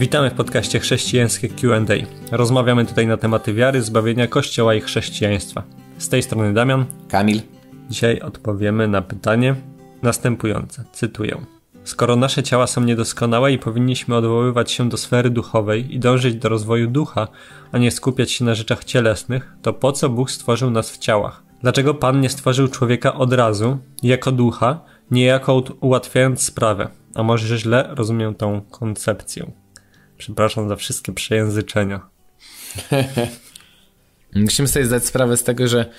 Witamy w podcaście Chrześcijańskie QA. Rozmawiamy tutaj na tematy wiary, zbawienia Kościoła i chrześcijaństwa. Z tej strony Damian. Kamil. Dzisiaj odpowiemy na pytanie następujące. Cytuję. Skoro nasze ciała są niedoskonałe i powinniśmy odwoływać się do sfery duchowej i dążyć do rozwoju ducha, a nie skupiać się na rzeczach cielesnych, to po co Bóg stworzył nas w ciałach? Dlaczego Pan nie stworzył człowieka od razu, jako ducha, niejako ułatwiając sprawę? A może źle rozumiem tą koncepcję? Przepraszam za wszystkie przejęzyczenia. Musimy sobie zdać sprawę z tego, że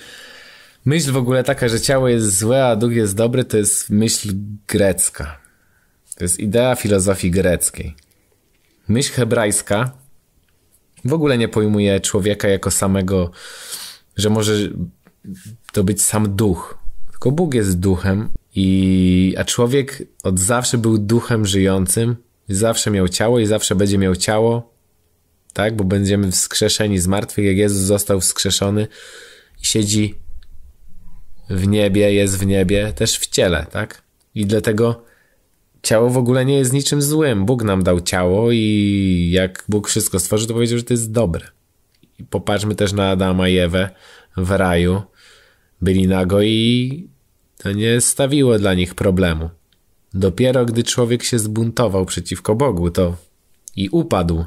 myśl w ogóle taka, że ciało jest złe, a duch jest dobry, to jest myśl grecka. To jest idea filozofii greckiej. Myśl hebrajska w ogóle nie pojmuje człowieka jako samego, że może to być sam duch. Tylko Bóg jest duchem, i, a człowiek od zawsze był duchem żyjącym, Zawsze miał ciało i zawsze będzie miał ciało, tak? Bo będziemy wskrzeszeni z martwych, jak Jezus został wskrzeszony i siedzi w niebie, jest w niebie, też w ciele, tak? I dlatego ciało w ogóle nie jest niczym złym. Bóg nam dał ciało i jak Bóg wszystko stworzył, to powiedział, że to jest dobre. I popatrzmy też na Adama i Ewę w raju. Byli nago i to nie stawiło dla nich problemu. Dopiero gdy człowiek się zbuntował przeciwko Bogu, to i upadł,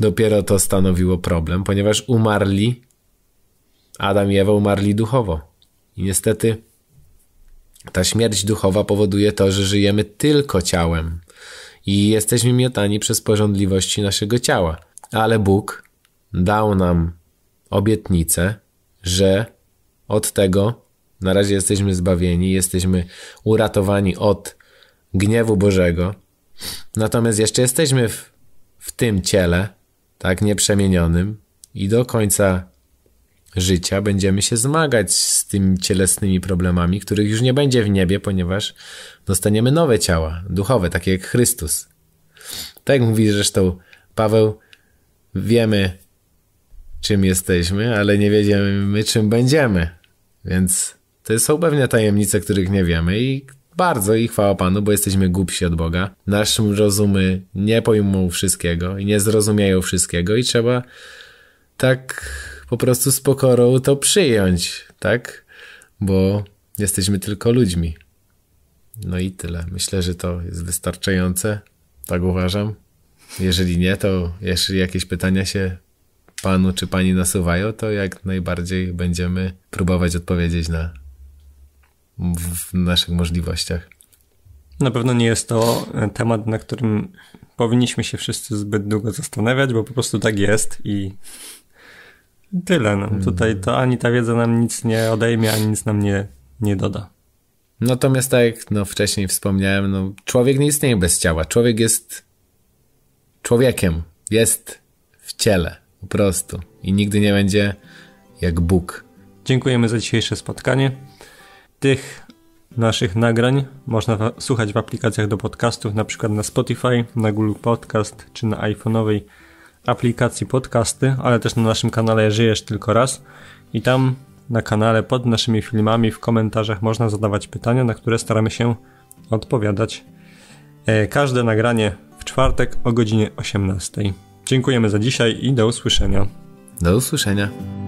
dopiero to stanowiło problem, ponieważ umarli, Adam i Ewa umarli duchowo. I niestety ta śmierć duchowa powoduje to, że żyjemy tylko ciałem i jesteśmy miotani przez porządliwości naszego ciała. Ale Bóg dał nam obietnicę, że od tego na razie jesteśmy zbawieni, jesteśmy uratowani od gniewu Bożego. Natomiast jeszcze jesteśmy w, w tym ciele, tak nieprzemienionym, i do końca życia będziemy się zmagać z tymi cielesnymi problemami, których już nie będzie w niebie, ponieważ dostaniemy nowe ciała, duchowe, takie jak Chrystus. Tak jak mówi zresztą Paweł, wiemy czym jesteśmy, ale nie wiedziemy czym będziemy. Więc to są pewnie tajemnice, których nie wiemy i bardzo i chwała Panu, bo jesteśmy głupsi od Boga. Naszym rozumy nie pojmą wszystkiego i nie zrozumieją wszystkiego i trzeba tak po prostu z pokorą to przyjąć, tak? Bo jesteśmy tylko ludźmi. No i tyle. Myślę, że to jest wystarczające. Tak uważam. Jeżeli nie, to jeżeli jakieś pytania się panu czy pani nasuwają, to jak najbardziej będziemy próbować odpowiedzieć na w naszych możliwościach. Na pewno nie jest to e, temat, na którym powinniśmy się wszyscy zbyt długo zastanawiać, bo po prostu tak jest i tyle. No. Hmm. Tutaj to ani ta wiedza nam nic nie odejmie, ani nic nam nie, nie doda. Natomiast tak jak no, wcześniej wspomniałem, no, człowiek nie istnieje bez ciała. Człowiek jest człowiekiem. Jest w ciele po prostu. I nigdy nie będzie jak Bóg. Dziękujemy za dzisiejsze spotkanie tych naszych nagrań można słuchać w aplikacjach do podcastów, na przykład na Spotify, na Google Podcast czy na iPhone'owej aplikacji podcasty, ale też na naszym kanale Żyjesz Tylko Raz i tam na kanale pod naszymi filmami w komentarzach można zadawać pytania, na które staramy się odpowiadać. E, każde nagranie w czwartek o godzinie 18. Dziękujemy za dzisiaj i do usłyszenia. Do usłyszenia.